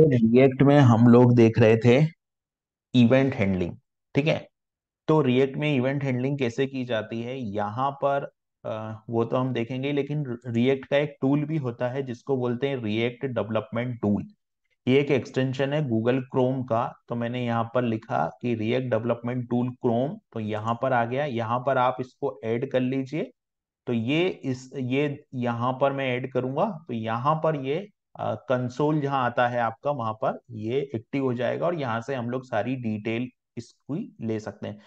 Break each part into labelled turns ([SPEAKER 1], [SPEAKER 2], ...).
[SPEAKER 1] react में हम लोग देख रहे थे इवेंट हैंडलिंग ठीक है तो रिएक्ट में इवेंट हैंडलिंग कैसे की जाती है यहाँ पर वो तो हम देखेंगे लेकिन रिएक्ट का एक टूल भी होता है जिसको बोलते हैं रिएक्ट डेवलपमेंट टूल ये एक एक्सटेंशन है गूगल क्रोम का तो मैंने यहाँ पर लिखा कि रिएक्ट डेवलपमेंट टूल क्रोम तो यहाँ पर आ गया यहाँ पर आप इसको ऐड कर लीजिए तो ये इस ये यहाँ पर मैं ऐड करूंगा तो यहाँ पर ये कंसोल जहां आता है आपका वहां पर ये एक्टिव हो जाएगा और यहाँ से हम लोग सारी डिटेल इसकी ले सकते हैं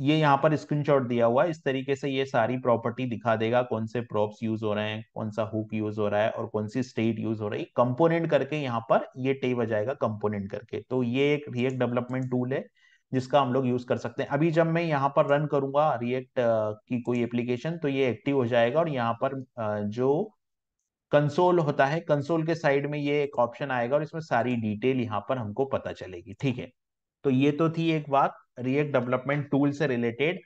[SPEAKER 1] ये यहाँ पर स्क्रीनशॉट दिया हुआ है इस तरीके से ये सारी प्रॉपर्टी दिखा देगा कौन से प्रॉप्स यूज हो रहे हैं कौन सा हुक यूज हो रहा है और कौन सी स्टेट यूज हो रही है कंपोनेंट करके यहाँ पर ये टेब आ जाएगा कंपोनेंट करके तो ये एक रिएक्ट डेवलपमेंट टूल है जिसका हम लोग यूज कर सकते हैं अभी जब मैं यहाँ पर रन करूंगा रिएक्ट की कोई एप्लीकेशन तो ये एक्टिव हो जाएगा और यहाँ पर जो कंसोल होता है कंसोल के साइड में ये एक ऑप्शन आएगा और इसमें सारी डिटेल यहाँ पर हमको पता चलेगी ठीक है तो ये तो थी एक बात रिएक्ट डेवलपमेंट टूल से रिलेटेड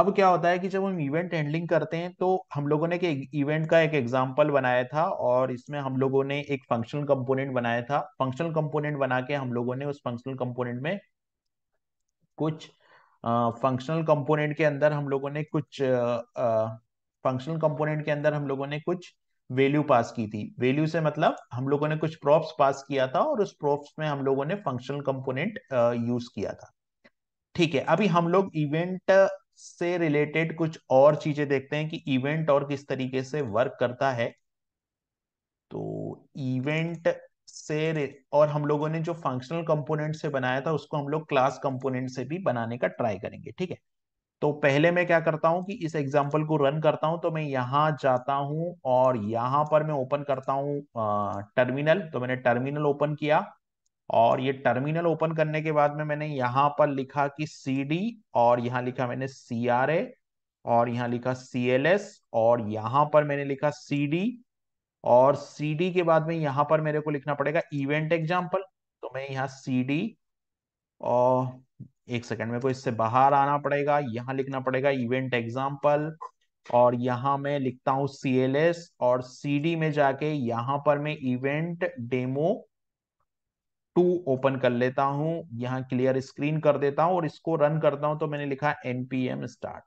[SPEAKER 1] अब क्या होता है कि जब हम इवेंट हैंडलिंग करते हैं तो हम लोगों ने एक इवेंट का एक एग्जाम्पल बनाया था और इसमें हम लोगों ने एक फंक्शनल कंपोनेंट बनाया था फंक्शनल कंपोनेंट बना के हम लोगों ने उस फंक्शनल कंपोनेंट में कुछ फंक्शनल कंपोनेंट के अंदर हम लोगों ने कुछ फंक्शनल कंपोनेंट के अंदर हम लोगों ने कुछ वैल्यू पास की थी वैल्यू से मतलब हम लोगों ने कुछ प्रॉप्स पास किया था और उस प्रॉप्स में हम लोगों ने फंक्शनल कंपोनेंट यूज किया था ठीक है अभी हम लोग इवेंट से रिलेटेड कुछ और चीजें देखते हैं कि इवेंट और किस तरीके से वर्क करता है तो इवेंट से और हम लोगों ने जो फंक्शनल कंपोनेंट से बनाया था उसको हम लोग क्लास कंपोनेंट से भी बनाने का ट्राई करेंगे ठीक है तो पहले मैं क्या करता हूं कि इस एग्जाम्पल को रन करता हूं तो मैं यहां जाता हूं और यहां पर मैं ओपन करता हूं टर्मिनल तो मैंने टर्मिनल ओपन किया और ये टर्मिनल ओपन करने के बाद में मैंने यहां पर लिखा कि सी डी और यहां लिखा मैंने सी आर ए और यहां लिखा सी एल एस और यहां पर मैंने लिखा सी डी और सी डी के बाद में यहां पर मेरे को लिखना पड़ेगा इवेंट एग्जाम्पल तो मैं यहाँ सी डी और एक सेकेंड मेरे को तो इससे बाहर आना पड़ेगा यहाँ लिखना पड़ेगा इवेंट एग्जाम्पल और यहाँ मैं लिखता हूँ सी एल एस और सी डी में जाके यहाँ पर मैं इवेंट डेमो टू ओपन कर लेता हूँ यहाँ क्लियर स्क्रीन कर देता हूँ और इसको रन करता हूँ तो मैंने लिखा एनपीएम स्टार्ट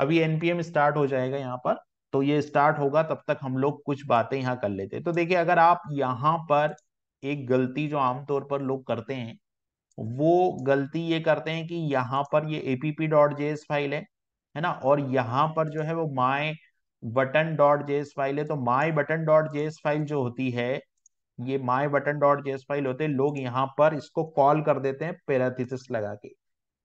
[SPEAKER 1] अभी एनपीएम स्टार्ट हो जाएगा यहाँ पर तो ये स्टार्ट होगा तब तक हम लोग कुछ बातें यहाँ कर लेते हैं तो देखिए अगर आप यहाँ पर एक गलती जो आमतौर पर लोग करते हैं वो गलती ये करते हैं कि यहाँ पर ये एपीपी डॉट जेएस फाइल है है ना और यहाँ पर जो है वो my button dot JS file है तो my button dot JS file जो होती है ये my button dot JS file होते हैं लोग यहाँ पर इसको कॉल कर देते हैं पैराथिस लगा के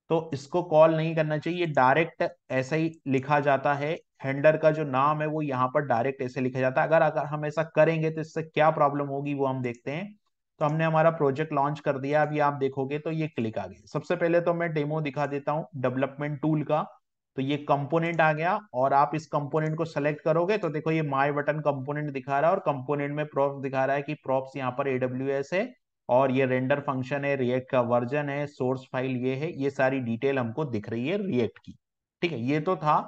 [SPEAKER 1] तो इसको कॉल नहीं करना चाहिए डायरेक्ट ऐसा ही लिखा जाता है हैंडलर का जो नाम है वो यहाँ पर डायरेक्ट ऐसे लिखा जाता है अगर अगर हम ऐसा करेंगे तो इससे क्या प्रॉब्लम होगी वो हम देखते हैं तो हमने हमारा प्रोजेक्ट लॉन्च कर दिया अभी आप देखोगे तो ये क्लिक आ गया सबसे पहले तो मैं डेमो दिखा देता हूँ डेवलपमेंट टूल का तो ये कंपोनेंट आ गया और आप इस कंपोनेंट को सेलेक्ट करोगे तो देखो ये माई बटन कंपोनेंट दिखा रहा है और कंपोनेंट में प्रॉप्स दिखा रहा है कि प्रॉप्स यहाँ पर एडब्ल्यू है और ये रेंडर फंक्शन है रिएक्ट का वर्जन है सोर्स फाइल ये है ये सारी डिटेल हमको दिख रही है रिएक्ट की ठीक है ये तो था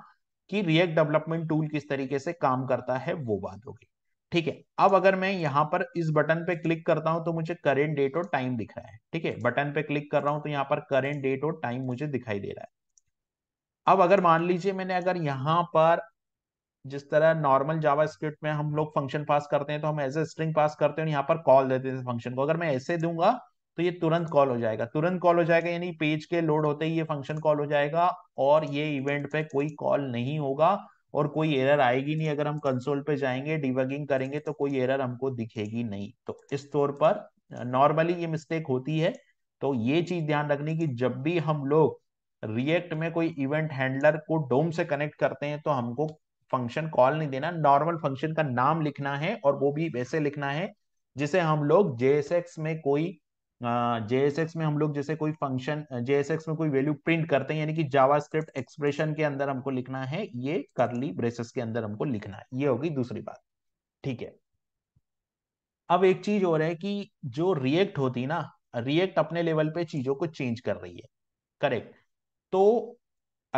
[SPEAKER 1] कि रिएक्ट डेवलपमेंट टूल किस तरीके से काम करता है वो बात होगी ठीक है अब अगर मैं यहाँ पर इस बटन पे क्लिक करता हूं तो मुझे करेंट डेट और टाइम दिख रहा है ठीक है बटन पे क्लिक कर रहा हूं तो यहाँ पर करेंट डेट और टाइम मुझे दिखाई दे रहा है अब अगर मान लीजिए मैंने अगर यहाँ पर जिस तरह नॉर्मल जावा स्क्रिप्ट में हम लोग फंक्शन पास करते हैं तो हम एज ए स्ट्रिंग पास करते हैं यहाँ पर कॉल देते हैं फंक्शन को अगर मैं ऐसे दूंगा तो ये तुरंत कॉल हो जाएगा तुरंत कॉल हो जाएगा यानी पेज के लोड होते ही ये फंक्शन कॉल हो जाएगा और ये इवेंट पे कोई कॉल नहीं होगा और कोई एरर आएगी नहीं अगर हम कंसोल पे जाएंगे डिबगिंग करेंगे तो कोई एरर हमको दिखेगी नहीं तो इस तौर पर नॉर्मली ये मिस्टेक होती है तो ये चीज ध्यान रखनी कि जब भी हम लोग रिएक्ट में कोई इवेंट हैंडलर को डोम से कनेक्ट करते हैं तो हमको फंक्शन कॉल नहीं देना नॉर्मल फंक्शन का नाम लिखना है और वो भी वैसे लिखना है जिसे हम लोग जेएसएक्स में कोई जेएसएक्स में हम लोग जैसे कोई फंक्शन जेएसएक्स में कोई वैल्यू प्रिंट करते हैं यानी कि जावास्क्रिप्ट एक्सप्रेशन के अंदर हमको लिखना है ये करली ब्रेसेस के अंदर हमको लिखना है ये होगी दूसरी बात ठीक है अब एक चीज और है कि जो रिएक्ट होती ना रिएक्ट अपने लेवल पे चीजों को चेंज कर रही है करेक्ट तो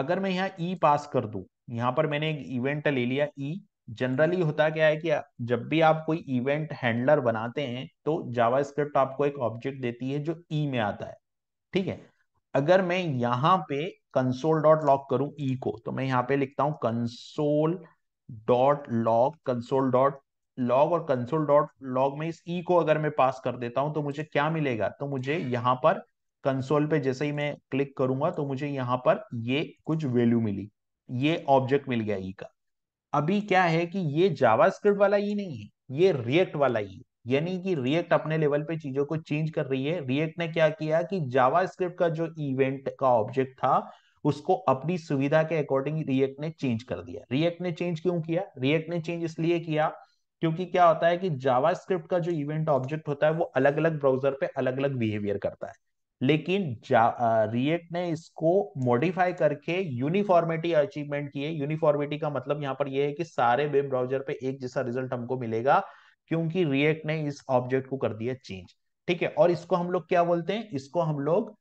[SPEAKER 1] अगर मैं यहाँ ई e पास कर दू यहां पर मैंने एक इवेंट ले लिया ई e, जनरली होता क्या है कि जब भी आप कोई इवेंट हैंडलर बनाते हैं तो जावास्क्रिप्ट आपको एक ऑब्जेक्ट देती है जो ई e में आता है ठीक है अगर मैं यहां पे कंसोल डॉट लॉक करूं ई e को तो मैं यहाँ पे लिखता हूं console dot log console dot log और कंसोल डॉट लॉग में इस ई e को अगर मैं पास कर देता हूं तो मुझे क्या मिलेगा तो मुझे यहां पर कंसोल पे जैसे ही मैं क्लिक करूंगा तो मुझे यहां पर ये कुछ वैल्यू मिली ये ऑब्जेक्ट मिल गया ई e का अभी क्या है कि ये जावास्क्रिप्ट वाला ही नहीं है ये रिएक्ट वाला ही है यानी कि रिएक्ट अपने लेवल पे चीजों को चेंज कर रही है रिएक्ट ने क्या किया कि जावास्क्रिप्ट का जो इवेंट का ऑब्जेक्ट था उसको अपनी सुविधा के अकॉर्डिंग रिएक्ट ने चेंज कर दिया रिएक्ट ने चेंज क्यों किया रिएक्ट ने चेंज इसलिए किया क्योंकि क्या होता है कि जावास्क्रिप्ट का जो इवेंट ऑब्जेक्ट होता है वो अलग अलग ब्राउजर पे अलग अलग बिहेवियर करता है लेकिन रिएक्ट ने इसको मॉडिफाई करके यूनिफॉर्मिटी अचीवमेंट की है यूनिफॉर्मिटी का मतलब यहाँ पर यह है कि सारे वेब ब्राउजर पे एक जैसा रिजल्ट हमको मिलेगा क्योंकि रिएक्ट ने इस ऑब्जेक्ट को कर दिया चेंज ठीक है और इसको हम लोग क्या बोलते हैं इसको हम लोग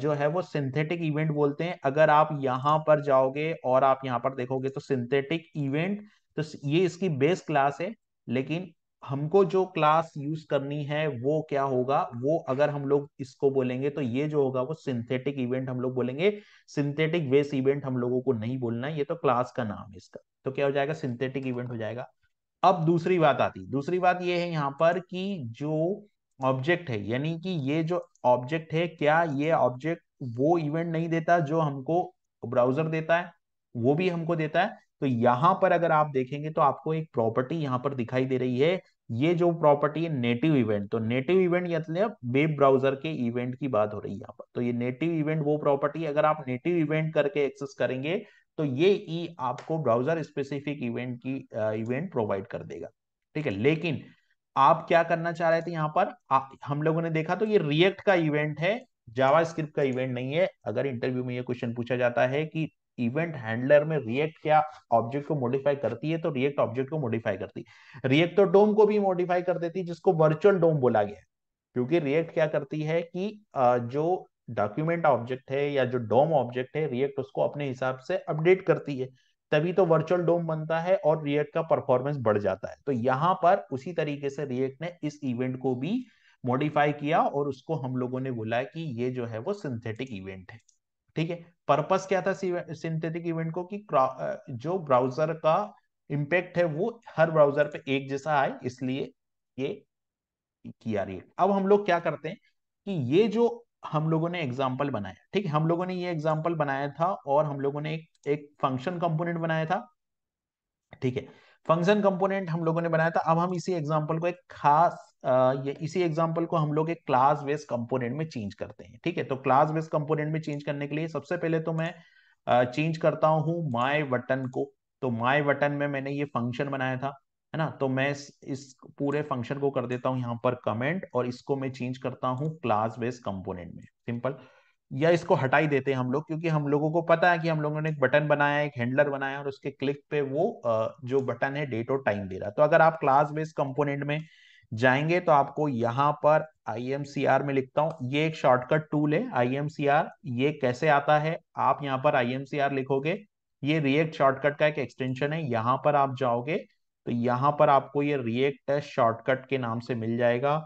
[SPEAKER 1] जो है वो सिंथेटिक इवेंट बोलते हैं अगर आप यहाँ पर जाओगे और आप यहाँ पर देखोगे तो सिंथेटिक इवेंट तो ये इसकी बेस क्लास है लेकिन हमको जो क्लास यूज करनी है वो क्या होगा वो अगर हम लोग इसको बोलेंगे तो ये जो होगा वो सिंथेटिक इवेंट हम लोग बोलेंगे सिंथेटिक वेस इवेंट हम लोगों को नहीं बोलना है ये तो क्लास का नाम है इसका तो क्या हो जाएगा सिंथेटिक इवेंट हो जाएगा अब दूसरी बात आती दूसरी बात ये है यहाँ पर कि जो ऑब्जेक्ट है यानी कि ये जो ऑब्जेक्ट है क्या ये ऑब्जेक्ट वो इवेंट नहीं देता जो हमको ब्राउजर देता है वो भी हमको देता है तो यहां पर अगर आप देखेंगे तो आपको एक प्रॉपर्टी यहां पर दिखाई दे रही है ये जो प्रॉपर्टी है नेटिव इवेंट तो नेटिव इवेंट वेब ब्राउजर के इवेंट की बात हो रही है यहाँ पर तो ये नेटिव इवेंट वो प्रॉपर्टी अगर आप नेटिव इवेंट करके एक्सेस करेंगे तो ये ई आपको ब्राउजर स्पेसिफिक इवेंट की इवेंट प्रोवाइड कर देगा ठीक है लेकिन आप क्या करना चाह रहे थे यहाँ पर आ, हम लोगों ने देखा तो ये रिएक्ट का इवेंट है जावा स्क्रिप्ट का इवेंट नहीं है अगर इंटरव्यू में ये क्वेश्चन पूछा जाता है कि इवेंट हैंडलर में रिएक्ट क्या ऑब्जेक्ट को मॉडिफाई करती है तो रिएक्ट ऑब्जेक्ट को मॉडिफाई करती है रिएक्ट तो डोम को भी मॉडिफाई कर देती है जिसको वर्चुअल डोम बोला गया है क्योंकि रिएक्ट क्या करती है कि जो डॉक्यूमेंट ऑब्जेक्ट है या जो डोम ऑब्जेक्ट है रिएक्ट उसको अपने हिसाब से अपडेट करती है तभी तो वर्चुअल डोम बनता है और रिएक्ट का परफॉर्मेंस बढ़ जाता है तो यहां पर उसी तरीके से रिएक्ट ने इस इवेंट को भी मॉडिफाई किया और उसको हम लोगों ने बोला कि ये जो है वो सिंथेटिक इवेंट है ठीक है पर्पस क्या था सिंथेटिक इवेंट को कि जो ब्राउजर का इम्पेक्ट है वो हर ब्राउजर पे एक जैसा आए इसलिए ये किया रिएक्ट अब हम लोग क्या करते हैं कि ये जो हम लोगों ने एग्जाम्पल बनाया ठीक है हम लोगों ने ये एग्जाम्पल बनाया था और हम लोगों ने एक फंक्शन कंपोनेंट बनाया था ठीक है फंक्शन कंपोनेंट हम लोगों ने बनाया था अब हम इसी एग्जाम्पल को एक खास ये इसी एग्जांपल को हम लोग एक क्लास वेस कंपोनेंट में चेंज करते हैं ठीक है तो क्लास वेस कंपोनेंट में चेंज करने के लिए सबसे पहले तो मैं चेंज करता हूँ माई बटन को तो माई बटन में मैंने ये फंक्शन बनाया था है ना तो मैं इस पूरे फंक्शन को कर देता हूँ यहाँ पर कमेंट और इसको मैं चेंज करता हूँ क्लास वेस कंपोनेंट में सिंपल या इसको हटाई देते हैं हम लोग क्योंकि हम लोगों को पता है कि हम लोगों ने एक बटन बनाया एक हैंडलर बनाया और उसके क्लिक पे वो जो बटन है डेट और टाइम दे रहा है तो अगर आप क्लास बेस्ड कंपोनेंट में जाएंगे तो आपको यहाँ पर आई में लिखता हूँ ये एक शॉर्टकट टूल है आई ये कैसे आता है आप यहाँ पर आई लिखोगे ये रिएक्ट शॉर्टकट का एक एक्सटेंशन है यहाँ पर आप जाओगे तो यहाँ पर आपको ये रिएक्ट शॉर्टकट के नाम से मिल जाएगा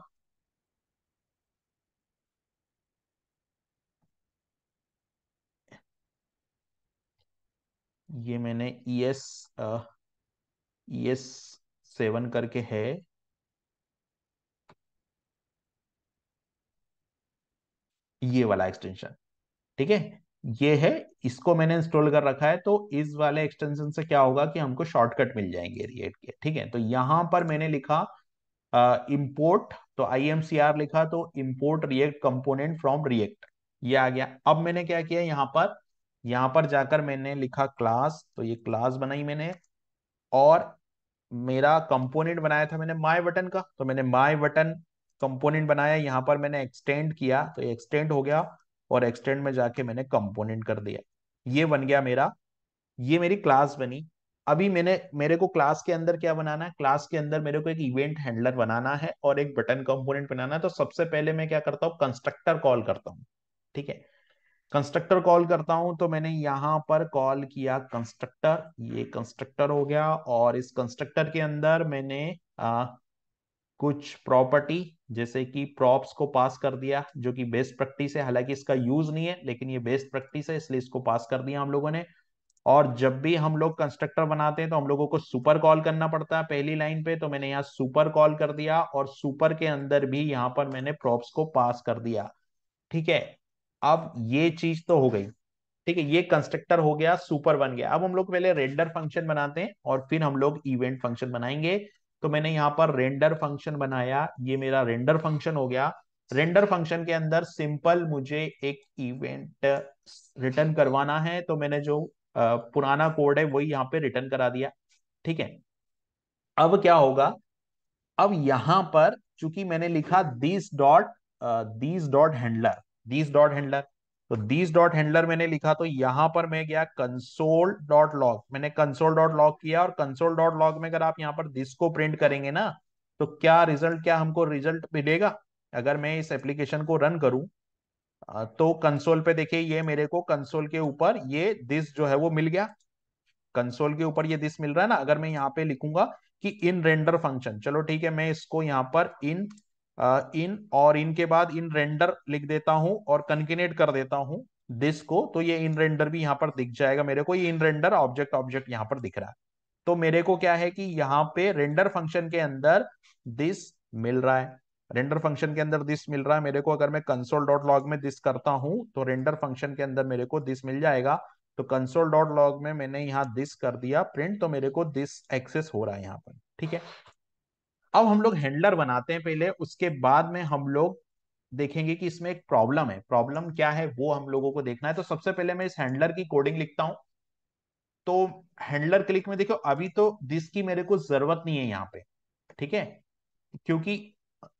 [SPEAKER 1] ये मैंने E S E S seven करके है ये वाला एक्सटेंशन ठीक है ये है इसको मैंने इंस्टॉल कर रखा है तो इस वाले एक्सटेंशन से क्या होगा कि हमको शॉर्टकट मिल जाएंगे रिएट के ठीक है तो यहां पर मैंने लिखा इम्पोर्ट uh, तो आई एम सी आर लिखा तो import React component from React ये आ गया अब मैंने क्या किया यहां पर यहां पर जाकर मैंने लिखा क्लास तो ये क्लास बनाई मैंने और मेरा कंपोनेंट बनाया था मैंने माय बटन का तो मैंने माई बटन कंपोनेंट बनाया यहाँ पर मैंने एक्सटेंड किया तो ये एक्सटेंड हो गया और एक्सटेंड में जाके मैंने कंपोनेंट कर दिया ये बन गया मेरा ये मेरी क्लास बनी अभी मैंने मेरे को क्लास के अंदर क्या बनाना है क्लास के अंदर मेरे को एक इवेंट हैंडलर बनाना है और एक बटन कंपोनेंट बनाना है तो सबसे पहले मैं क्या करता हूँ कंस्ट्रक्टर कॉल करता हूँ ठीक है कंस्ट्रक्टर कॉल करता हूं तो मैंने यहां पर कॉल किया कंस्ट्रक्टर ये कंस्ट्रक्टर हो गया और इस कंस्ट्रक्टर के अंदर मैंने आ, कुछ प्रॉपर्टी जैसे कि प्रॉप्स को पास कर दिया जो कि बेस्ट प्रैक्टिस है हालांकि इसका यूज नहीं है लेकिन ये बेस्ट प्रैक्टिस है इसलिए इसको पास कर दिया हम लोगों ने और जब भी हम लोग कंस्ट्रक्टर बनाते हैं तो हम लोगों को सुपर कॉल करना पड़ता है पहली लाइन पे तो मैंने यहाँ सुपर कॉल कर दिया और सुपर के अंदर भी यहाँ पर मैंने प्रॉप्स को पास कर दिया ठीक है अब ये चीज तो हो गई ठीक है ये कंस्ट्रक्टर हो गया सुपर बन गया अब हम लोग पहले रेंडर फंक्शन बनाते हैं और फिर हम लोग इवेंट फंक्शन बनाएंगे तो मैंने यहाँ पर रेंडर फंक्शन बनाया ये मेरा रेंडर फंक्शन हो गया रेंडर फंक्शन के अंदर सिंपल मुझे एक इवेंट रिटर्न करवाना है तो मैंने जो पुराना कोड है वही यहाँ पे रिटर्न करा दिया ठीक है अब क्या होगा अब यहां पर चूंकि मैंने लिखा this dot this dot handler these dot handler तो दीज डॉट हैंडलर मैंने लिखा तो यहां पर मैं गया कंसोल डॉट लॉग मैंने कंसोल डॉट लॉग किया और कंसोल डॉट लॉग में अगर आप यहाँ पर दिस को प्रिंट करेंगे ना तो क्या रिजल्ट क्या हमको रिजल्ट मिलेगा अगर मैं इस एप्लीकेशन को रन करूं तो कंसोल पे देखिए ये मेरे को कंसोल के ऊपर ये दिस जो है वो मिल गया कंसोल के ऊपर ये दिस मिल रहा है ना अगर मैं यहाँ पे लिखूंगा कि इन रेंडर फंक्शन चलो ठीक है मैं इसको यहाँ पर इन इन और इनके बाद इन रेंडर लिख देता हूं और कंकिनेट कर देता हूं दिस को तो ये इन रेंडर भी यहां पर दिख जाएगा मेरे को ये इन रेंडर ऑब्जेक्ट ऑब्जेक्ट यहां पर दिख रहा है तो मेरे को क्या है कि यहाँ पे रेंडर फंक्शन के अंदर दिस मिल रहा है रेंडर फंक्शन के अंदर दिस मिल रहा है मेरे को अगर मैं कंसोल डॉट लॉग में दिस करता हूं तो रेंडर फंक्शन के अंदर मेरे को दिस मिल जाएगा तो कंसोल डॉट लॉग में मैंने यहाँ दिस कर दिया प्रिंट तो मेरे को दिस एक्सेस हो रहा है यहाँ पर ठीक है अब हम लोग हैंडलर बनाते हैं पहले उसके बाद में हम लोग देखेंगे कि इसमें एक प्रॉब्लम है प्रॉब्लम क्या है वो हम लोगों को देखना है तो सबसे पहले मैं इस हैंडलर की कोडिंग लिखता हूं तो हैंडलर क्लिक में देखो अभी तो दिस की मेरे को जरूरत नहीं है यहाँ पे ठीक है क्योंकि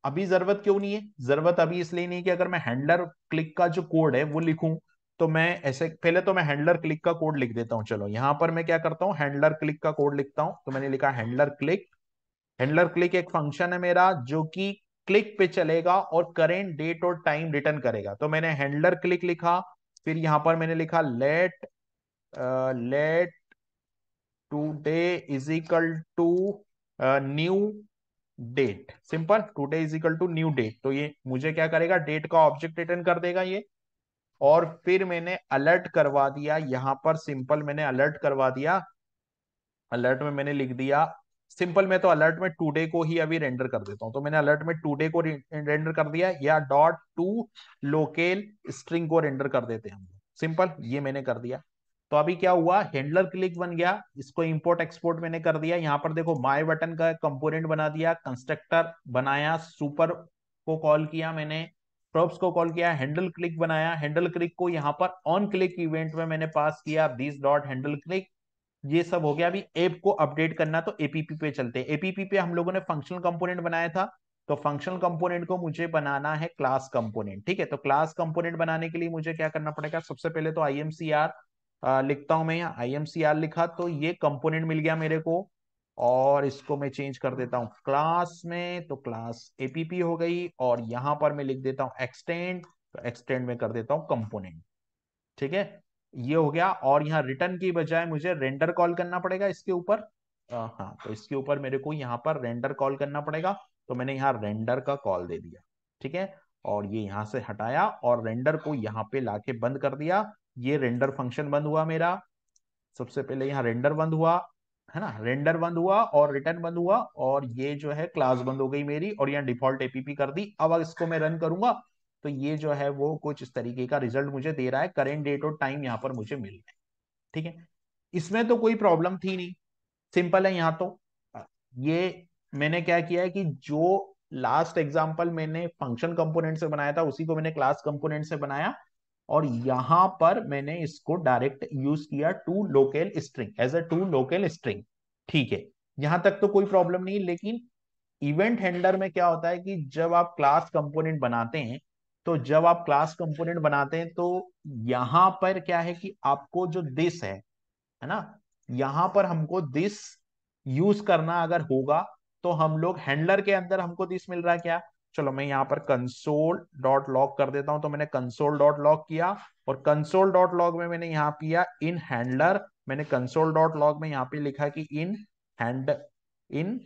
[SPEAKER 1] अभी जरूरत क्यों नहीं है जरूरत अभी इसलिए नहीं कि अगर मैं हैंडलर क्लिक का जो कोड है वो लिखूं तो मैं ऐसे पहले तो मैं हैंडलर क्लिक का कोड लिख देता हूं चलो यहां पर मैं क्या करता हूं हैंडलर क्लिक का कोड लिखता हूं तो मैंने लिखा हैंडलर क्लिक हैंडलर क्लिक एक फंक्शन है मेरा जो कि क्लिक पे चलेगा और करेंट डेट और टाइम रिटर्न करेगा तो मैंने हैंडलर क्लिक लिखा फिर यहां पर मैंने लिखा let let today is equal to new date simple today is equal to new date तो ये मुझे क्या करेगा डेट का ऑब्जेक्ट रिटर्न कर देगा ये और फिर मैंने अलर्ट करवा दिया यहां पर सिंपल मैंने अलर्ट करवा दिया अलर्ट में मैंने लिख दिया सिंपल मैं तो अलर्ट में टूडे को ही अभी रेंडर कर देता हूँ तो मैंने अलर्ट में टूडे को रेंडर कर दिया या डॉट टू लोकेल स्ट्रिंग को रेंडर कर देते हम सिंपल ये मैंने कर दिया तो अभी क्या हुआ हैंडलर क्लिक बन गया इसको इंपोर्ट एक्सपोर्ट मैंने कर दिया यहाँ पर देखो माई बटन का कंपोनेंट बना दिया कंस्ट्रक्टर बनाया सुपर को कॉल किया मैंने प्रोप्स को कॉल किया हैंडल क्लिक बनाया हैंडल क्लिक को यहाँ पर ऑन क्लिक इवेंट में मैंने पास किया दिस डॉट हैंडल क्लिक ये सब हो गया अभी एप को अपडेट करना तो एपीपी पे चलते हैं एपीपी पे हम लोगों ने फंक्शनल कंपोनेंट बनाया था तो फंक्शनल कंपोनेंट को मुझे बनाना है क्लास कंपोनेंट ठीक है तो क्लास कंपोनेंट बनाने के लिए मुझे क्या करना पड़ेगा सबसे पहले तो आईएमसीआर लिखता हूं मैं यहाँ आईएमसीआर लिखा तो ये कंपोनेंट मिल गया मेरे को और इसको मैं चेंज कर देता हूँ क्लास में तो क्लास एपीपी हो गई और यहां पर मैं लिख देता हूँ एक्सटेंड तो एक्सटेंड में कर देता हूँ कंपोनेंट ठीक है ये हो गया और यहाँ रिटर्न की बजाय मुझे रेंडर कॉल करना पड़ेगा इसके ऊपर हाँ तो इसके ऊपर मेरे को यहाँ पर रेंडर कॉल करना पड़ेगा तो मैंने यहाँ रेंडर का कॉल दे दिया ठीक है और ये यहाँ से हटाया और रेंडर को यहाँ पे लाके बंद कर दिया ये रेंडर फंक्शन बंद हुआ मेरा सबसे पहले यहाँ रेंडर बंद हुआ है ना रेंडर बंद हुआ और रिटर्न बंद हुआ और ये जो है क्लास बंद हो गई मेरी और यहाँ डिफॉल्ट एपीपी कर दी अब इसको मैं रन करूंगा तो ये जो है वो कुछ इस तरीके का रिजल्ट मुझे दे रहा है करेंट डेट और टाइम यहाँ पर मुझे मिल रहा है ठीक है इसमें तो कोई प्रॉब्लम थी नहीं सिंपल है यहाँ तो ये मैंने क्या किया है कि जो लास्ट एग्जाम्पल मैंने फंक्शन कंपोनेंट से बनाया था उसी को मैंने क्लास कंपोनेंट से बनाया और यहां पर मैंने इसको डायरेक्ट यूज किया to local string as a to local string ठीक है यहां तक तो कोई प्रॉब्लम नहीं लेकिन इवेंट हैंडलर में क्या होता है कि जब आप क्लास कंपोनेंट बनाते हैं तो जब आप क्लास कंपोनेंट बनाते हैं तो यहां पर क्या है कि आपको जो दिस है है ना यहां पर हमको दिस यूज करना अगर होगा तो हम लोग हैंडलर के अंदर हमको दिस मिल रहा है क्या चलो मैं यहाँ पर कंसोल डॉट लॉग कर देता हूं तो मैंने कंसोल डॉट लॉग किया और कंसोल डॉट लॉग में मैंने यहाँ किया इन हैंडलर मैंने कंसोल डॉट लॉग में यहाँ पे लिखा कि in hand in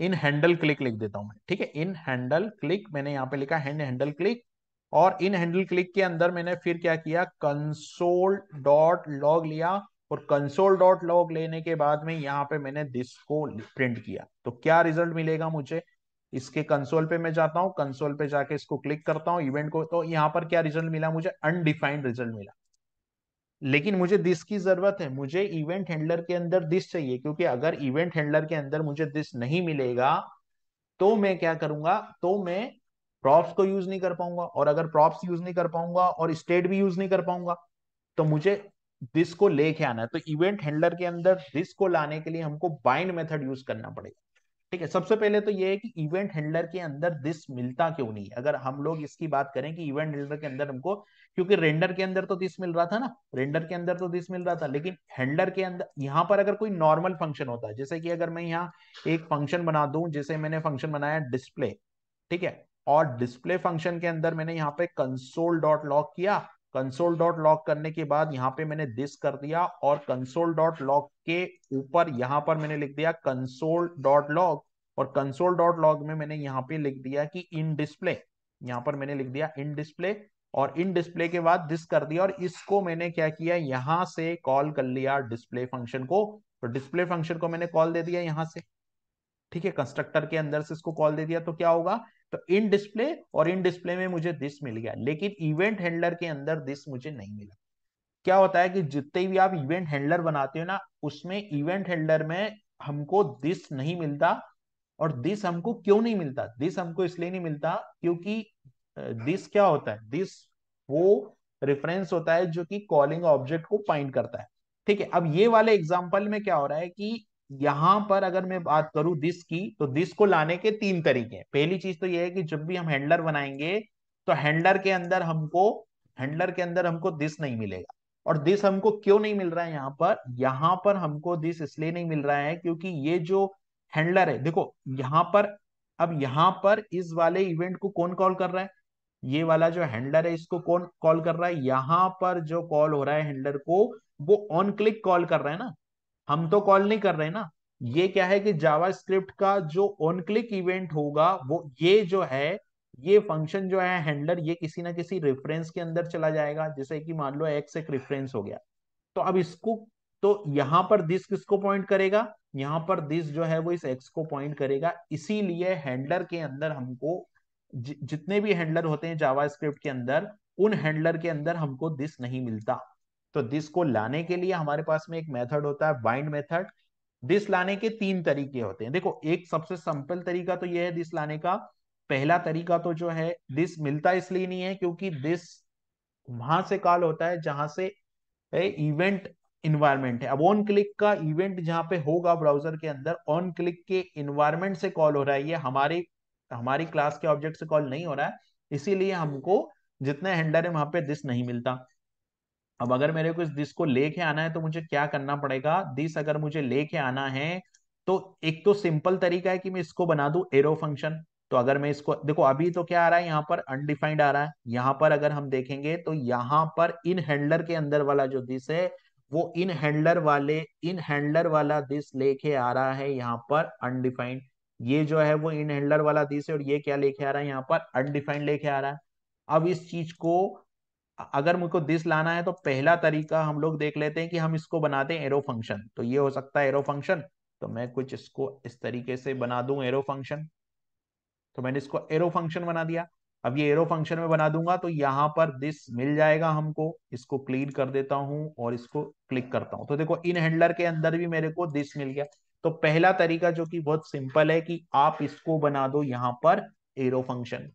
[SPEAKER 1] in handle click लिख देता हूं मैं ठीक है इन हैंडल क्लिक मैंने यहाँ पे लिखा हैंड हैंडल क्लिक और इन हैंडल क्लिक के अंदर मैंने फिर क्या किया कंसोल डॉट लॉग लिया और कंसोल डॉट लॉग लेने के बाद में यहाँ पे मैंने दिस को प्रिंट किया तो क्या रिजल्ट मिलेगा मुझे इसके कंसोल पे मैं जाता हूँ कंसोल पे जाके इसको क्लिक करता हूँ इवेंट को तो यहाँ पर क्या रिजल्ट मिला मुझे अनडिफाइंड रिजल्ट मिला लेकिन मुझे दिस की जरूरत है मुझे इवेंट हैंडलर के अंदर दिस चाहिए क्योंकि अगर इवेंट हैंडलर के अंदर मुझे दिस नहीं मिलेगा तो मैं क्या करूंगा तो मैं प्रॉप्स को यूज नहीं कर पाऊंगा और अगर प्रॉप्स यूज नहीं कर पाऊंगा और स्टेट भी यूज नहीं कर पाऊंगा तो मुझे दिस को लेके आना है तो इवेंट हैंडलर के अंदर दिस को लाने के लिए हमको बाइंड मेथड यूज करना पड़ेगा ठीक है सबसे पहले तो ये है कि इवेंट हैंडलर के अंदर दिस मिलता क्यों नहीं अगर हम लोग इसकी बात करें कि इवेंट हैंडलर के अंदर हमको क्योंकि रेंडर के अंदर तो दिस मिल रहा था ना रेंडर के अंदर तो दिस मिल रहा था लेकिन हैंडलर के अंदर यहाँ पर अगर कोई नॉर्मल फंक्शन होता है जैसे कि अगर मैं यहाँ एक फंक्शन बना दू जैसे मैंने फंक्शन बनाया डिस्प्ले ठीक है और डिस्प्ले फंक्शन के अंदर मैंने यहाँ पे कंसोल डॉट लॉक किया कंसोल डॉट लॉक करने के बाद यहाँ पे मैंने दिस कर दिया और कंसोल डॉट लॉक के ऊपर यहाँ पर मैंने लिख दिया कंसोल डॉट लॉग और कंसोल डॉट लॉग में मैंने यहाँ पे लिख दिया कि इन डिस्प्ले यहाँ पर मैंने लिख दिया इन डिस्प्ले और इन डिस्प्ले के बाद दिस कर दिया और इसको मैंने क्या किया यहां से कॉल कर लिया डिस्प्ले फंक्शन को तो डिस्प्ले फंक्शन को मैंने कॉल दे दिया यहां से ठीक है कंस्ट्रक्टर के अंदर से इसको कॉल दे दिया तो क्या होगा तो इन डिस्प्ले और इन डिस्प्ले में मुझे दिस मिल गया लेकिन इवेंट हैंडलर के अंदर दिस मुझे नहीं मिला क्या होता है कि जितने भी आप इवेंट हैंडलर बनाते हो ना उसमें इवेंट हैंडलर में हमको दिस नहीं मिलता और दिस हमको क्यों नहीं मिलता दिस हमको इसलिए नहीं मिलता क्योंकि दिस क्या होता है दिस वो रेफरेंस होता है जो कि कॉलिंग ऑब्जेक्ट को पॉइंट करता है ठीक है अब ये वाले एग्जाम्पल में क्या हो रहा है कि यहां पर अगर मैं बात करूं दिस की तो दिस को लाने के तीन तरीके हैं पहली चीज तो यह है कि जब भी हम हैंडलर बनाएंगे तो हैंडलर के अंदर हमको हैंडलर के अंदर हमको दिस नहीं मिलेगा और दिस हमको क्यों नहीं मिल रहा है यहाँ पर यहां पर हमको दिस इसलिए नहीं मिल रहा है क्योंकि ये जो हैंडलर है देखो यहाँ पर अब यहां पर इस वाले इवेंट को कौन कॉल कर रहा है ये वाला जो हैंडलर है इसको कौन कॉल कर रहा है यहां पर जो कॉल हो रहा है हैंडलर को वो ऑन क्लिक कॉल कर रहा है ना हम तो कॉल नहीं कर रहे ना ये क्या है कि जावास्क्रिप्ट का जो ऑन क्लिक इवेंट होगा वो ये जो है ये फंक्शन जो है हैंडलर ये किसी ना किसी रेफरेंस के अंदर चला जाएगा जैसे कि मान लो एक्स एक रेफरेंस हो गया तो अब इसको तो यहां पर दिस किसको पॉइंट करेगा यहां पर दिस जो है वो इस एक्स को पॉइंट करेगा इसीलिए हैंडलर के अंदर हमको जि जितने भी हैंडलर होते हैं जावास्क्रिप्ट के अंदर उन हैंडलर के अंदर हमको दिस नहीं मिलता तो दिस को लाने के लिए हमारे पास में एक मेथड होता है बाइंड मेथड दिस लाने के तीन तरीके होते हैं देखो एक सबसे सिंपल तरीका तो यह है दिस लाने का पहला तरीका तो जो है दिस मिलता इसलिए नहीं है क्योंकि दिस वहां से कॉल होता है जहां से इवेंट इन्वायरमेंट है अब ऑन क्लिक का इवेंट जहां पे होगा ब्राउजर के अंदर ऑन क्लिक के इन्वायरमेंट से कॉल हो रहा है ये हमारे हमारी क्लास के ऑब्जेक्ट से कॉल नहीं हो रहा है इसीलिए हमको जितने हैंडलर है वहां पे दिस नहीं मिलता अब अगर मेरे को इस दिस को लेके आना है तो मुझे क्या करना पड़ेगा दिस अगर मुझे लेके आना है तो एक तो सिंपल तरीका है कि मैं इसको बना दू एरो फंक्शन तो अगर मैं इसको देखो अभी तो क्या आ रहा है यहाँ पर अनडिफाइंड आ रहा है यहाँ पर अगर हम देखेंगे तो यहाँ पर इन हैंडलर के अंदर वाला जो दिस है वो इन हैंडलर वाले इन हैंडलर वाला दिस लेके आ रहा है यहाँ पर अनडिफाइंड ये जो है वो इन हैंडलर वाला दिस है और ये क्या लेके आ रहा है यहाँ पर अनडिफाइंड लेके आ रहा है अब इस चीज को अगर मुझको दिस लाना है तो पहला तरीका हम लोग देख लेते हैं कि हम इसको बनाते हैं एरो फंक्शन तो ये हो सकता है एरो फंक्शन तो मैं कुछ इसको इस तरीके से बना दू एरो फंक्शन तो मैंने इसको एरो फंक्शन बना दिया अब ये एरो फंक्शन में बना दूंगा तो यहाँ पर दिस मिल जाएगा हमको इसको क्लीन कर देता हूं और इसको क्लिक करता हूं तो देखो इन हैंडलर के अंदर भी मेरे को दिस मिल गया तो पहला तरीका जो कि बहुत सिंपल है कि आप इसको बना दो यहाँ पर एरो फंक्शन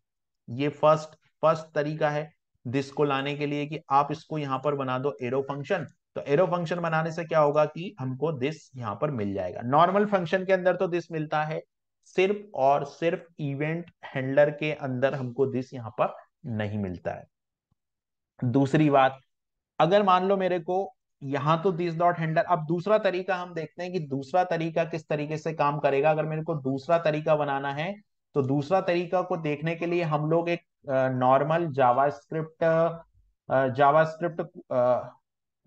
[SPEAKER 1] ये फर्स्ट फर्स्ट तरीका है दिस को लाने के लिए कि आप इसको यहाँ पर बना दो एरो फंक्शन तो एरो फंक्शन बनाने से क्या होगा कि हमको दिस यहाँ पर मिल जाएगा नॉर्मल फंक्शन के अंदर तो दिस मिलता है सिर्फ और सिर्फ इवेंट हैंडलर के अंदर हमको दिस यहाँ पर नहीं मिलता है दूसरी बात अगर मान लो मेरे को यहां तो दिस डॉट हैंडलर अब दूसरा तरीका हम देखते हैं कि दूसरा तरीका किस तरीके से काम करेगा अगर मेरे को दूसरा तरीका बनाना है तो दूसरा तरीका को देखने के लिए हम लोग एक normal JavaScript JavaScript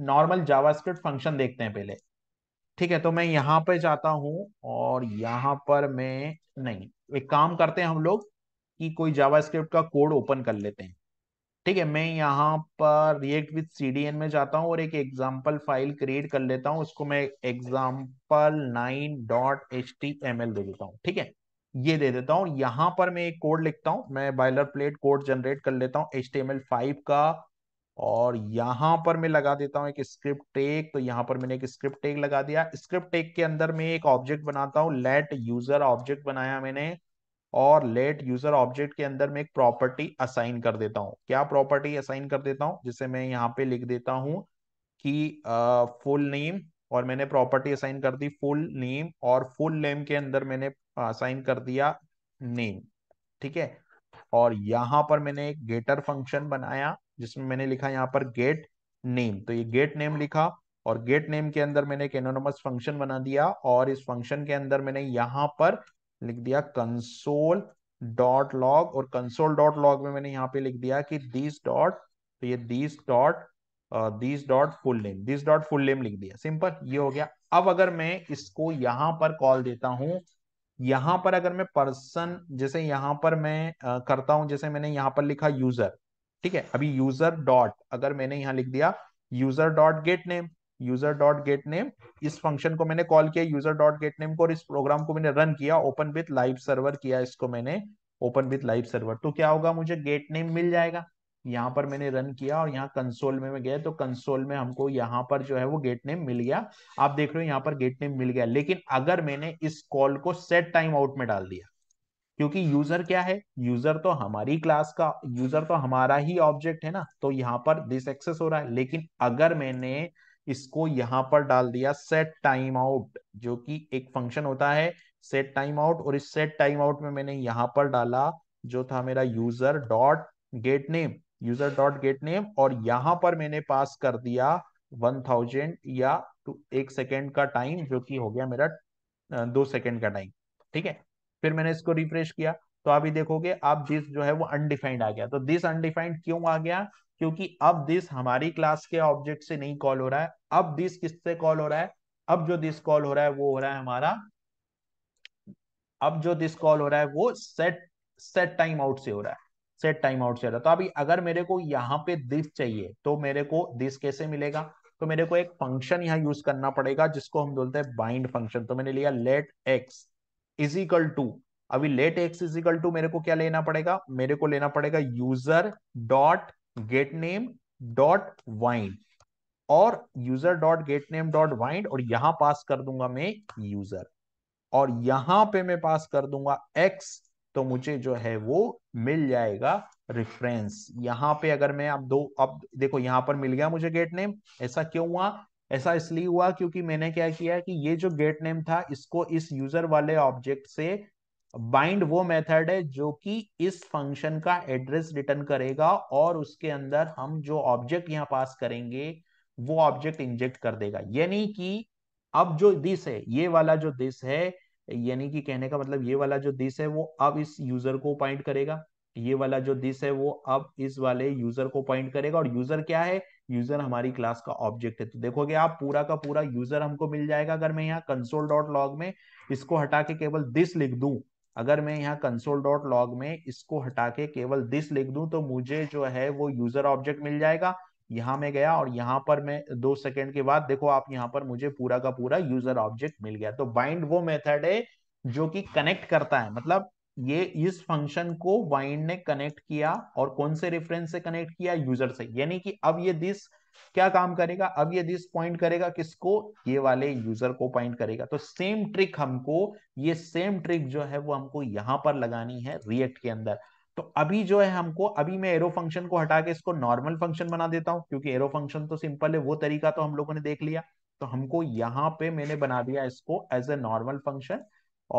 [SPEAKER 1] normal JavaScript function देखते हैं पहले ठीक है तो मैं यहाँ पे जाता हूँ और यहाँ पर मैं नहीं एक काम करते हैं हम लोग कि कोई जावास्क्रिप्ट का कोड ओपन कर लेते हैं ठीक है मैं यहाँ पर रिएक्ट विथ सी में जाता हूँ और एक एग्जाम्पल फाइल क्रिएट कर लेता हूँ उसको मैं example nine dot H T M L दे देता हूँ ठीक है ये दे देता हूं यहां पर मैं एक कोड लिखता हूं मैं बाइलर प्लेट कोड जनरेट कर लेता हूँ एच फाइव का और यहां पर मैं लगा देता हूं एक स्क्रिप्ट टेक तो यहां पर मैंने एक स्क्रिप्ट टेक लगा दिया स्क्रिप्ट टेक के अंदर मैं एक ऑब्जेक्ट बनाता हूँ लेट यूजर ऑब्जेक्ट बनाया मैंने और लेट यूजर ऑब्जेक्ट के अंदर मैं एक प्रॉपर्टी असाइन कर देता हूँ क्या प्रॉपर्टी असाइन कर देता हूँ जिसे मैं यहाँ पे लिख देता हूँ कि फुल नेम और मैंने प्रॉपर्टी असाइन कर दी फुल नेम और फुल नेम के अंदर मैंने असाइन कर दिया नेम ठीक है और यहां पर मैंने एक गेटर फंक्शन बनाया जिसमें मैंने लिखा यहाँ पर गेट नेम तो ये गेट नेम लिखा और गेट नेम के अंदर मैंने एक एनोनमस फंक्शन बना दिया और इस फंक्शन के अंदर मैंने यहाँ पर लिख दिया कंसोल डॉट लॉग और कंसोल डॉट लॉग में मैंने यहाँ पे लिख दिया कि दिस डॉट तो ये this dot this dot full name this dot full name लिख दिया सिंपल ये हो गया अब अगर मैं इसको यहां पर कॉल देता हूं यहां पर अगर मैं पर्सन जैसे यहां पर मैं करता हूं जैसे मैंने यहां पर लिखा यूजर ठीक है अभी यूजर डॉट अगर मैंने यहां लिख दिया user dot get name user dot get name इस फंक्शन को मैंने कॉल किया यूजर डॉट गेट नेम को और इस प्रोग्राम को मैंने रन किया ओपन विथ लाइव सर्वर किया इसको मैंने ओपन विथ लाइव सर्वर तो क्या होगा मुझे गेट नेम मिल जाएगा यहाँ पर मैंने रन किया और यहाँ कंसोल में मैं गया तो कंसोल में हमको यहाँ पर जो है वो गेट नेम मिल गया आप देख रहे हो यहाँ पर गेट नेम मिल गया लेकिन अगर मैंने इस कॉल को सेट टाइम आउट में डाल दिया क्योंकि यूजर क्या है यूजर तो हमारी क्लास का यूजर तो हमारा ही ऑब्जेक्ट है ना तो यहाँ पर दिस एक्सेस हो रहा है लेकिन अगर मैंने इसको यहाँ पर डाल दिया सेट टाइम आउट जो कि एक फंक्शन होता है सेट टाइम आउट और इस सेट टाइम आउट में मैंने यहाँ पर डाला जो था मेरा user dot get name user dot get name और यहां पर मैंने पास कर दिया वन थाउजेंड या टू एक सेकेंड का टाइम जो कि हो गया मेरा दो सेकेंड का टाइम ठीक है फिर मैंने इसको रिफ्रेश किया तो अभी देखोगे अब दिस जो है वो अनडिफाइंड आ गया तो दिस अनडिफाइंड क्यों आ गया क्योंकि अब दिस हमारी क्लास के ऑब्जेक्ट से नहीं कॉल हो रहा है अब दिस किससे कॉल हो रहा है अब जो दिस कॉल हो रहा है वो हो रहा है हमारा अब जो दिस कॉल हो रहा है वो सेट सेट टाइम आउट से हो रहा है सेट टाइम आउट चल रहा तो अभी अगर मेरे को यहाँ पे दिस चाहिए तो मेरे को दिस कैसे मिलेगा तो मेरे को एक फंक्शन यहाँ यूज करना पड़ेगा जिसको हम बोलते हैं बाइंड फंक्शन तो मैंने लिया let x is equal to अभी let x is equal to मेरे को क्या लेना पड़ेगा मेरे को लेना पड़ेगा user dot get name dot bind और user dot get name dot bind और यहां पास कर दूंगा मैं यूजर और यहां पे मैं पास कर दूंगा एक्स तो मुझे जो है वो मिल जाएगा रेफरेंस यहाँ पे अगर मैं आप दो अब देखो यहाँ पर मिल गया मुझे गेट नेम ऐसा क्यों हुआ ऐसा इसलिए हुआ क्योंकि मैंने क्या किया कि ये जो गेट नेम था इसको इस यूजर वाले ऑब्जेक्ट से बाइंड वो मेथड है जो कि इस फंक्शन का एड्रेस रिटर्न करेगा और उसके अंदर हम जो ऑब्जेक्ट यहाँ पास करेंगे वो ऑब्जेक्ट इंजेक्ट कर देगा यानी कि अब जो दिस है ये वाला जो दिस है यानी कि कहने का मतलब ये वाला जो दिस है वो अब इस यूजर को पॉइंट करेगा ये वाला जो दिस है वो अब इस वाले यूजर को पॉइंट करेगा और यूजर क्या है यूजर हमारी क्लास का ऑब्जेक्ट है तो देखोगे आप पूरा का पूरा यूजर हमको मिल जाएगा अगर मैं यहाँ कंसोल डॉट लॉग में इसको हटा के केवल दिस लिख दू अगर मैं यहाँ कंसोल डॉट लॉग में इसको हटा के केवल दिस लिख दू तो मुझे जो है वो यूजर ऑब्जेक्ट मिल जाएगा यहाँ में गया और यहाँ पर मैं दो सेकेंड के बाद देखो आप यहाँ पर मुझे पूरा का पूरा यूजर ऑब्जेक्ट मिल गया तो बाइंड वो मेथड है जो कि कनेक्ट करता है मतलब ये इस फंक्शन को बाइंड ने कनेक्ट किया और कौन से रेफरेंस से कनेक्ट किया यूजर से यानी कि अब ये दिस क्या काम करेगा अब ये दिस पॉइंट करेगा किसको ये वाले यूजर को पॉइंट करेगा तो सेम ट्रिक हमको ये सेम ट्रिक जो है वो हमको यहां पर लगानी है रिएक्ट के अंदर तो अभी जो है हमको अभी मैं एरो फंक्शन को हटा के इसको नॉर्मल फंक्शन बना देता हूं क्योंकि एरो फंक्शन तो सिंपल है वो तरीका तो हम लोगों ने देख लिया तो हमको यहाँ पे मैंने बना दिया इसको एज ए नॉर्मल फंक्शन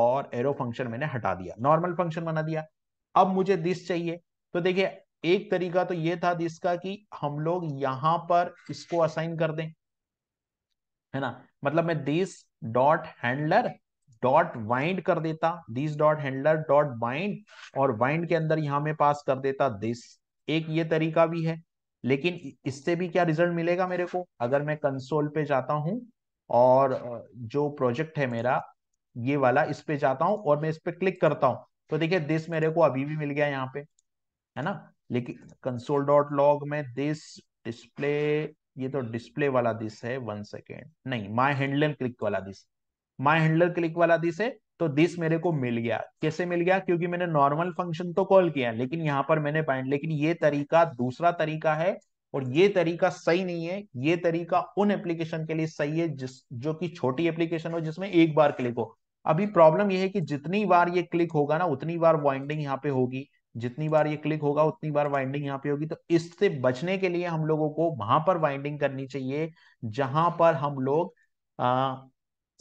[SPEAKER 1] और एरो फंक्शन मैंने हटा दिया नॉर्मल फंक्शन बना दिया अब मुझे दिस चाहिए तो देखिए एक तरीका तो ये था दिस का कि हम लोग यहां पर इसको असाइन कर दें है ना मतलब मैं this dot handler dot bind कर देता this dot handler dot bind और वाइंड के अंदर यहां में पास कर देता दिस एक ये तरीका भी है लेकिन इससे भी क्या रिजल्ट मिलेगा मेरे को अगर मैं कंसोल पे जाता हूं और जो प्रोजेक्ट है मेरा ये वाला इस पे जाता हूं और मैं इस पे क्लिक करता हूं तो देखिए दिस मेरे को अभी भी मिल गया यहाँ पे है ना लेकिन कंसोल डॉट लॉग में दिस डिस्प्ले ये तो डिस्प्ले वाला दिस है वन सेकेंड नहीं माई हैंडल क्लिक वाला दिस माय हैंडलर क्लिक वाला दिस है तो दिस मेरे को मिल गया कैसे मिल गया क्योंकि मैंने नॉर्मल फंक्शन तो कॉल किया लेकिन यहाँ पर मैंने बाइंड लेकिन ये तरीका दूसरा तरीका है और ये तरीका सही नहीं है ये तरीका उन एप्लीकेशन के लिए सही है जिस जो कि छोटी एप्लीकेशन हो जिसमें एक बार क्लिक हो अभी प्रॉब्लम यह है कि जितनी बार ये क्लिक होगा ना उतनी बार वाइंडिंग यहाँ पे होगी जितनी बार ये क्लिक होगा उतनी बार वाइंडिंग यहाँ पे होगी तो इससे बचने के लिए हम लोगों को वहां पर वाइंडिंग करनी चाहिए जहां पर हम लोग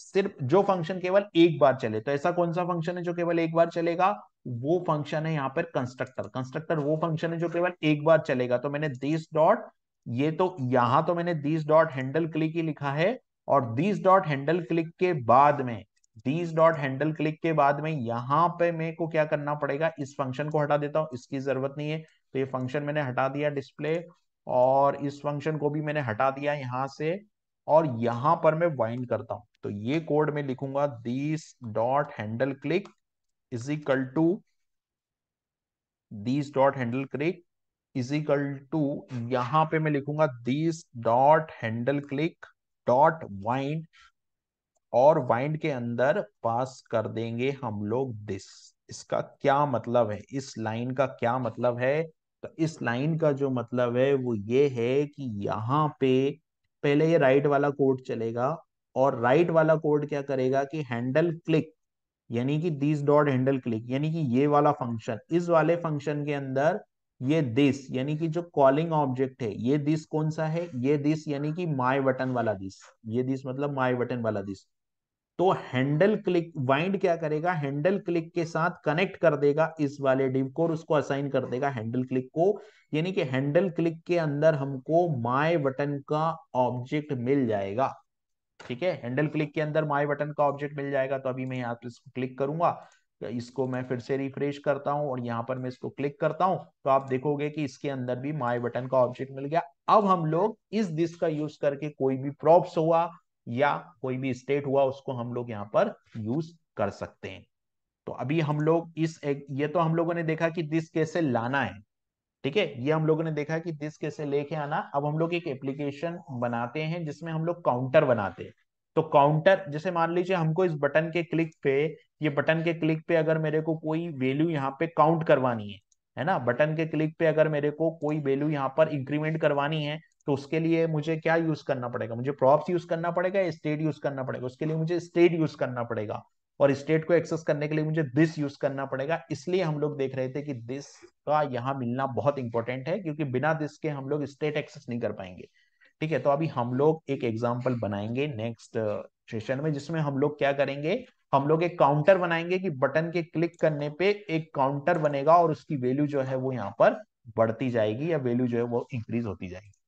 [SPEAKER 1] सिर्फ जो फंक्शन केवल एक बार चले तो ऐसा कौन सा फंक्शन है जो केवल एक बार चलेगा वो फंक्शन है यहाँ पर कंस्ट्रक्टर कंस्ट्रक्टर वो फंक्शन है जो केवल एक बार चलेगा तो मैंने दिस डॉट ये तो यहां तो मैंने दिस डॉट हैंडल क्लिक ही लिखा है और दिस डॉट हैंडल क्लिक के बाद में दिस डॉट हैंडल क्लिक के बाद में यहां पे मेरे को क्या करना पड़ेगा इस फंक्शन को हटा देता हूं इसकी जरूरत नहीं है तो ये फंक्शन मैंने हटा दिया डिस्प्ले और इस फंक्शन को भी मैंने हटा दिया यहां से और यहां पर मैं वाइंड करता हूं तो ये कोड में लिखूंगा this dot handle click is equal to this dot handle click is equal to यहां पे मैं लिखूंगा this dot handle click dot bind और वाइंड के अंदर पास कर देंगे हम लोग दिस इसका क्या मतलब है इस लाइन का क्या मतलब है तो इस लाइन का जो मतलब है वो ये है कि यहाँ पे पहले ये राइट वाला कोड चलेगा और राइट वाला कोड क्या करेगा कि हैंडल क्लिक यानी कि दिस डॉट हैंडल क्लिक यानी कि ये वाला फंक्शन इस वाले फंक्शन के अंदर ये दिस यानी कि जो कॉलिंग ऑब्जेक्ट है ये दिस कौन सा है ये दिस यानी कि माय बटन वाला दिस ये दिस मतलब माय बटन वाला दिस तो हैंडल क्लिक वाइंड क्या करेगा हैंडल क्लिक के साथ कनेक्ट कर देगा इस वाले डिव को और उसको असाइन कर देगा हैंडल क्लिक को यानी कि हैंडल क्लिक के अंदर हमको माय बटन का ऑब्जेक्ट मिल जाएगा ठीक है हैंडल क्लिक के अंदर माय बटन का ऑब्जेक्ट मिल जाएगा तो अभी मैं यहाँ पर इसको क्लिक करूंगा इसको मैं फिर से रिफ्रेश करता हूं और यहाँ पर मैं इसको क्लिक करता हूं तो आप देखोगे कि इसके अंदर भी माय बटन का ऑब्जेक्ट मिल गया अब हम लोग इस डिस्क का यूज करके कोई भी प्रॉप्स हुआ या कोई भी स्टेट हुआ उसको हम लोग यहाँ पर यूज कर सकते हैं तो अभी हम लोग इस एक, ये तो हम लोगों ने देखा कि दिस कैसे लाना है ठीक है ये हम लोगों ने देखा कि दिस कैसे लेके आना अब हम लोग एक एप्लीकेशन बनाते हैं जिसमें हम लोग काउंटर बनाते हैं तो काउंटर जैसे मान लीजिए हमको इस बटन के क्लिक पे ये बटन के क्लिक पे अगर मेरे को कोई वैल्यू यहाँ पे काउंट करवानी है है ना बटन के क्लिक पे अगर मेरे को कोई वैल्यू यहाँ पर इंक्रीमेंट करवानी है तो उसके लिए मुझे क्या यूज करना पड़ेगा मुझे प्रॉप्स यूज करना पड़ेगा स्टेट यूज करना पड़ेगा उसके लिए मुझे स्टेट यूज करना पड़ेगा और स्टेट को एक्सेस करने के लिए मुझे दिस यूज करना पड़ेगा इसलिए हम लोग देख रहे थे कि दिस का यहाँ मिलना बहुत इंपॉर्टेंट है क्योंकि बिना दिस के हम लोग स्टेट एक्सेस नहीं कर पाएंगे ठीक है तो अभी हम लोग एक एग्जाम्पल बनाएंगे नेक्स्ट सेशन uh, में जिसमें हम लोग क्या करेंगे हम लोग एक काउंटर बनाएंगे कि बटन के क्लिक करने पे एक काउंटर बनेगा और उसकी वैल्यू जो है वो यहाँ पर बढ़ती जाएगी या वैल्यू जो है वो इंक्रीज होती जाएगी